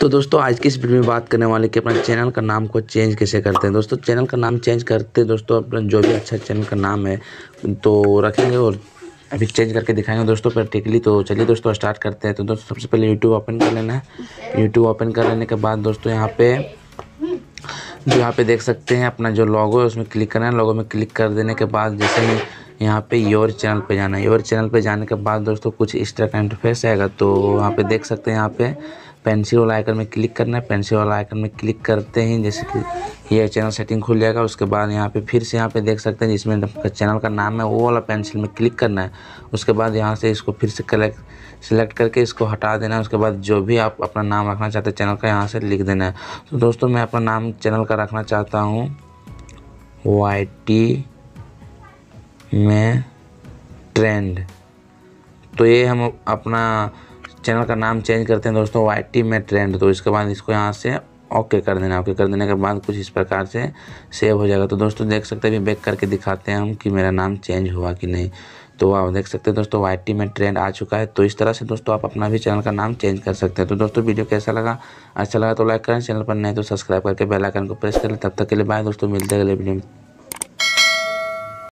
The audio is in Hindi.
तो दोस्तों आज की इस वीडियो में बात करने वाले कि अपने चैनल का नाम को चेंज कैसे करते हैं दोस्तों चैनल का नाम चेंज करते दोस्तों अपना जो भी अच्छा चैनल का नाम है तो रखेंगे और अभी चेंज करके दिखाएंगे दोस्तों प्रैक्टिकली तो चलिए दोस्तों स्टार्ट करते हैं तो दोस्तों सबसे पहले यूट्यूब ओपन कर लेना है यूट्यूब ओपन कर लेने के बाद दोस्तों यहाँ पे जो यहाँ पे देख सकते हैं अपना जो लॉगो है उसमें क्लिक करना है लॉगो में क्लिक कर देने के बाद जैसे ही यहाँ पे योर चैनल पे जाना है योर चैनल पे जाने के बाद दोस्तों कुछ इस तरह का इंटरफेस आएगा तो वहाँ पे देख सकते हैं यहाँ पे पेंसिल वाला आइकन में क्लिक करना है पेंसिल वाला आइकन में क्लिक करते ही जैसे कि ये चैनल सेटिंग खुल जाएगा उसके बाद यहाँ पे फिर से यहाँ पे देख सकते हैं जिसमें चैनल का नाम है वो वाला पेंसिल में क्लिक करना है उसके बाद यहाँ से इसको फिर से कलेक्ट सेलेक्ट करके इसको हटा देना है उसके बाद जो भी आप अपना नाम रखना चाहते हैं चैनल का यहाँ से लिख देना है तो दोस्तों मैं अपना नाम चैनल का रखना चाहता हूँ वाई टी में ट्रेंड तो ये हम अपना चैनल का नाम चेंज करते हैं दोस्तों वाई टी में ट्रेंड तो इसके बाद इसको यहाँ से ओके कर देना ओके कर देने के बाद कुछ इस प्रकार से सेव हो जाएगा तो दोस्तों देख सकते हैं अभी बैक करके दिखाते हैं हम कि मेरा नाम चेंज हुआ कि नहीं तो आप देख सकते हैं दोस्तों वाई टी में ट्रेंड आ चुका है तो इस तरह से दोस्तों आप अपना भी चैनल का नाम चेंज कर सकते हैं तो दोस्तों वीडियो कैसा लगा अच्छा लगा तो लाइक करें चैनल पर नहीं तो सब्सक्राइब करके बेलाइकन को प्रेस करें तब तक के लिए बाय दोस्तों मिलते हैं अगले वीडियो में